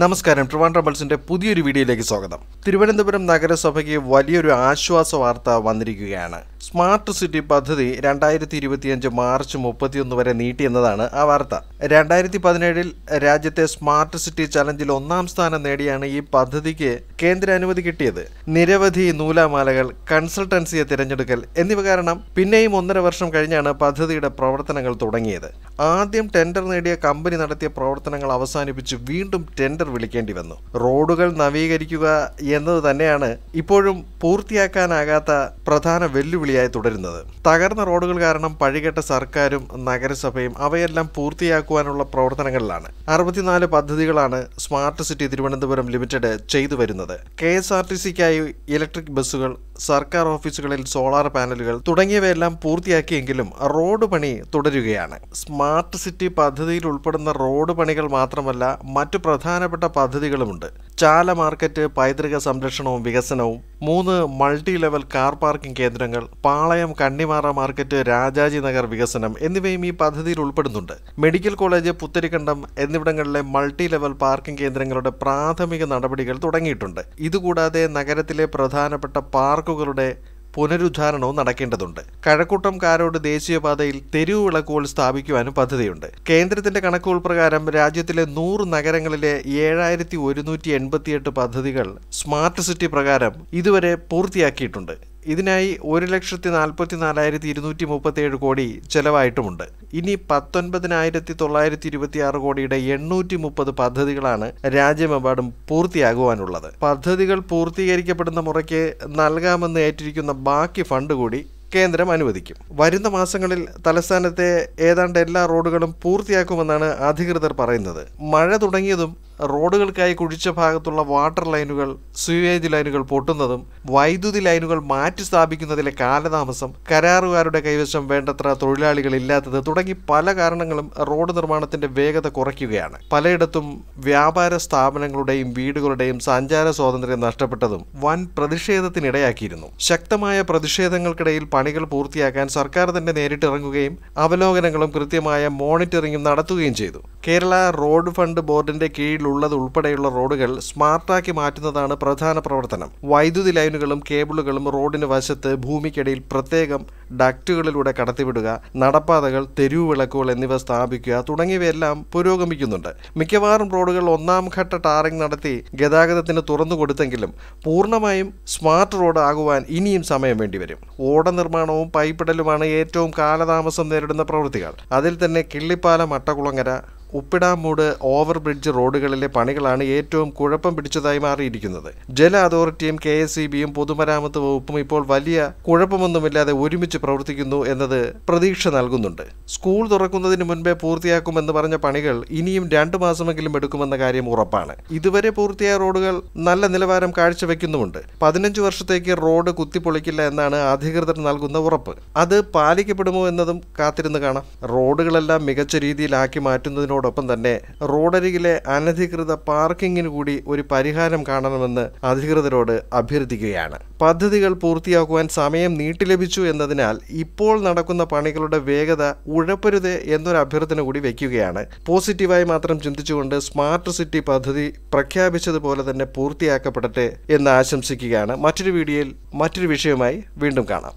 നമസ്കാരം ട്രിവാൻ ട്രബിൾസിന്റെ പുതിയൊരു വീഡിയോയിലേക്ക് സ്വാഗതം തിരുവനന്തപുരം നഗരസഭയ്ക്ക് വലിയൊരു ആശ്വാസ വാർത്ത വന്നിരിക്കുകയാണ് സ്മാർട്ട് സിറ്റി പദ്ധതി രണ്ടായിരത്തി ഇരുപത്തിയഞ്ച് മാർച്ച് മുപ്പത്തിയൊന്ന് വരെ നീട്ടിയെന്നതാണ് ആ വാർത്ത രണ്ടായിരത്തി പതിനേഴിൽ രാജ്യത്തെ സ്മാർട്ട് സിറ്റി ചലഞ്ചിൽ ഒന്നാം സ്ഥാനം നേടിയാണ് ഈ പദ്ധതിക്ക് കേന്ദ്ര അനുമതി കിട്ടിയത് നിരവധി നൂലാമാലകൾ കൺസൾട്ടൻസിയെ തിരഞ്ഞെടുക്കൽ എന്നിവ കാരണം പിന്നെയും ഒന്നര വർഷം കഴിഞ്ഞാണ് പദ്ധതിയുടെ പ്രവർത്തനങ്ങൾ തുടങ്ങിയത് ആദ്യം ടെൻഡർ നേടിയ കമ്പനി നടത്തിയ പ്രവർത്തനങ്ങൾ അവസാനിപ്പിച്ച് വീണ്ടും ടെൻഡർ വിളിക്കേണ്ടി വന്നു റോഡുകൾ നവീകരിക്കുക എന്നത് തന്നെയാണ് ഇപ്പോഴും പൂർത്തിയാക്കാനാകാത്ത പ്രധാന വെല്ലുവിളി വെല്ലുവിളിയായി തുടരുന്നത് തകർന്ന റോഡുകൾ കാരണം പഴികെട്ട സർക്കാരും നഗരസഭയും അവയെല്ലാം പൂർത്തിയാക്കുവാനുള്ള പ്രവർത്തനങ്ങളിലാണ് അറുപത്തിനാല് പദ്ധതികളാണ് സ്മാർട്ട് സിറ്റി തിരുവനന്തപുരം ലിമിറ്റഡ് ചെയ്തു വരുന്നത് കെ എസ് ആർ ടി സിക്കായി ഇലക്ട്രിക് ബസ്സുകൾ സർക്കാർ ഓഫീസുകളിൽ സോളാർ പാനലുകൾ തുടങ്ങിയവയെല്ലാം പൂർത്തിയാക്കിയെങ്കിലും റോഡ് പണി തുടരുകയാണ് സ്മാർട്ട് സിറ്റി പദ്ധതിയിൽ ഉൾപ്പെടുന്ന റോഡ് പണികൾ മാത്രമല്ല മറ്റു പ്രധാനപ്പെട്ട പദ്ധതികളുമുണ്ട് ചാല മാർക്കറ്റ് പൈതൃക സംരക്ഷണവും വികസനവും മൂന്ന് മൾട്ടി ലെവൽ കാർ പാർക്കിംഗ് കേന്ദ്രങ്ങൾ പാളയം കണ്ണിമാറ മാർക്കറ്റ് രാജാജി നഗർ വികസനം എന്നിവയും ഈ പദ്ധതിയിൽ ഉൾപ്പെടുന്നുണ്ട് മെഡിക്കൽ കോളേജ് പുത്തരിക്കണ്ടം എന്നിവിടങ്ങളിലെ മൾട്ടി ലെവൽ പാർക്കിംഗ് കേന്ദ്രങ്ങളുടെ പ്രാഥമിക നടപടികൾ തുടങ്ങിയിട്ടുണ്ട് ഇതുകൂടാതെ നഗരത്തിലെ പ്രധാനപ്പെട്ട പാർക്ക് വിളക്കുകളുടെ പുനരുദ്ധാരണവും നടക്കേണ്ടതുണ്ട് കഴക്കൂട്ടംകാരോട് ദേശീയപാതയിൽ തെരുവ് സ്ഥാപിക്കുവാനും പദ്ധതിയുണ്ട് കേന്ദ്രത്തിന്റെ കണക്കുകൾ പ്രകാരം രാജ്യത്തിലെ നൂറ് നഗരങ്ങളിലെ ഏഴായിരത്തി ഒരുന്നൂറ്റി എൺപത്തിയെട്ട് പദ്ധതികൾ സ്മാർട്ട് സിറ്റി പ്രകാരം ഇതുവരെ പൂർത്തിയാക്കിയിട്ടുണ്ട് ഇതിനായി ഒരു ലക്ഷത്തി നാൽപ്പത്തി നാലായിരത്തി ഇരുന്നൂറ്റി മുപ്പത്തിയേഴ് കോടി ചെലവായിട്ടുമുണ്ട് ഇനി പത്തൊൻപതിനായിരത്തി തൊള്ളായിരത്തി ഇരുപത്തി ആറ് കോടിയുടെ എണ്ണൂറ്റി മുപ്പത് പദ്ധതികളാണ് രാജ്യമെമ്പാടും പൂർത്തിയാകുവാനുള്ളത് പദ്ധതികൾ പൂർത്തീകരിക്കപ്പെടുന്ന മുറയ്ക്ക് നൽകാമെന്ന് ഏറ്റിരിക്കുന്ന ബാക്കി ഫണ്ട് കൂടി കേന്ദ്രം അനുവദിക്കും വരുന്ന മാസങ്ങളിൽ തലസ്ഥാനത്തെ ഏതാണ്ട് എല്ലാ റോഡുകളും പൂർത്തിയാക്കുമെന്നാണ് അധികൃതർ പറയുന്നത് മഴ തുടങ്ങിയതും റോഡുകൾക്കായി കുഴിച്ച ഭാഗത്തുള്ള വാട്ടർ ലൈനുകൾ സ്യൂവേജ് ലൈനുകൾ പൊട്ടുന്നതും വൈദ്യുതി ലൈനുകൾ മാറ്റി സ്ഥാപിക്കുന്നതിലെ കാലതാമസം കരാറുകാരുടെ കൈവശം വേണ്ടത്ര തൊഴിലാളികൾ ഇല്ലാത്തത് തുടങ്ങി പല കാരണങ്ങളും റോഡ് നിർമ്മാണത്തിന്റെ വേഗത കുറയ്ക്കുകയാണ് പലയിടത്തും വ്യാപാര സ്ഥാപനങ്ങളുടെയും വീടുകളുടെയും സഞ്ചാര സ്വാതന്ത്ര്യം നഷ്ടപ്പെട്ടതും വൻ പ്രതിഷേധത്തിനിടയാക്കിയിരുന്നു ശക്തമായ പ്രതിഷേധങ്ങൾക്കിടയിൽ പണികൾ പൂർത്തിയാക്കാൻ സർക്കാർ തന്നെ നേരിട്ടിറങ്ങുകയും അവലോകനങ്ങളും കൃത്യമായ മോണിറ്ററിംഗും നടത്തുകയും ചെയ്തു കേരള റോഡ് ഫണ്ട് ബോർഡിന്റെ കീഴിലുള്ള ഉള്ളത് ഉൾപ്പെടെയുള്ള റോഡുകൾ സ്മാർട്ടാക്കി മാറ്റുന്നതാണ് പ്രധാന പ്രവർത്തനം വൈദ്യുതി ലൈനുകളും കേബിളുകളും റോഡിന് വശത്ത് ഭൂമിക്കിടയിൽ പ്രത്യേകം ഡക്റ്റുകളിലൂടെ കടത്തിവിടുക നടപ്പാതകൾ തെരുവുവിളക്കുകൾ എന്നിവ സ്ഥാപിക്കുക തുടങ്ങിയവയെല്ലാം പുരോഗമിക്കുന്നുണ്ട് മിക്കവാറും റോഡുകൾ ഒന്നാം ഘട്ട ടാറിംഗ് നടത്തി ഗതാഗതത്തിന് തുറന്നു കൊടുത്തെങ്കിലും പൂർണ്ണമായും സ്മാർട്ട് റോഡ് ആകുവാൻ ഇനിയും സമയം വേണ്ടിവരും ഓട നിർമ്മാണവും പൈപ്പിടലുമാണ് ഏറ്റവും കാലതാമസം നേരിടുന്ന പ്രവൃത്തികൾ അതിൽ തന്നെ കിള്ളിപ്പാലം അട്ടകുളങ്ങര ഉപ്പിടാമൂട് ഓവർ ബ്രിഡ്ജ് റോഡുകളിലെ പണികളാണ് ഏറ്റവും കുഴപ്പം പിടിച്ചതായി മാറിയിരിക്കുന്നത് ജല അതോറിറ്റിയും കെ എസ് ഇ ബിയും പൊതുമരാമത്ത് വകുപ്പും ഇപ്പോൾ വലിയ കുഴപ്പമൊന്നുമില്ലാതെ ഒരുമിച്ച് പ്രവർത്തിക്കുന്നു എന്നത് പ്രതീക്ഷ നൽകുന്നുണ്ട് സ്കൂൾ തുറക്കുന്നതിന് മുൻപേ പൂർത്തിയാക്കുമെന്ന് പറഞ്ഞ പണികൾ ഇനിയും രണ്ടു മാസമെങ്കിലും എടുക്കുമെന്ന കാര്യം ഉറപ്പാണ് ഇതുവരെ പൂർത്തിയായ റോഡുകൾ നല്ല നിലവാരം കാഴ്ചവെക്കുന്നുമുണ്ട് പതിനഞ്ച് വർഷത്തേക്ക് റോഡ് കുത്തിപ്പൊളിക്കില്ല എന്നാണ് അധികൃതർ നൽകുന്ന ഉറപ്പ് അത് പാലിക്കപ്പെടുമോ എന്നതും കാത്തിരുന്ന് കാണാം റോഡുകളെല്ലാം മികച്ച രീതിയിലാക്കി മാറ്റുന്നതിനോട് നടപടികളോടൊപ്പം തന്നെ റോഡരികിലെ അനധികൃത പാർക്കിങ്ങിന് കൂടി ഒരു പരിഹാരം കാണണമെന്ന് അധികൃതരോട് അഭ്യർത്ഥിക്കുകയാണ് പദ്ധതികൾ പൂർത്തിയാക്കുവാൻ സമയം നീട്ടി ലഭിച്ചു എന്നതിനാൽ ഇപ്പോൾ നടക്കുന്ന പണികളുടെ വേഗത ഉഴപ്പരുത് എന്നൊരു അഭ്യർത്ഥന കൂടി വയ്ക്കുകയാണ് പോസിറ്റീവായി മാത്രം ചിന്തിച്ചുകൊണ്ട് സ്മാർട്ട് സിറ്റി പദ്ധതി പ്രഖ്യാപിച്ചതുപോലെ തന്നെ പൂർത്തിയാക്കപ്പെടട്ടെ എന്ന് ആശംസിക്കുകയാണ് മറ്റൊരു വീഡിയോയിൽ മറ്റൊരു വിഷയവുമായി വീണ്ടും കാണാം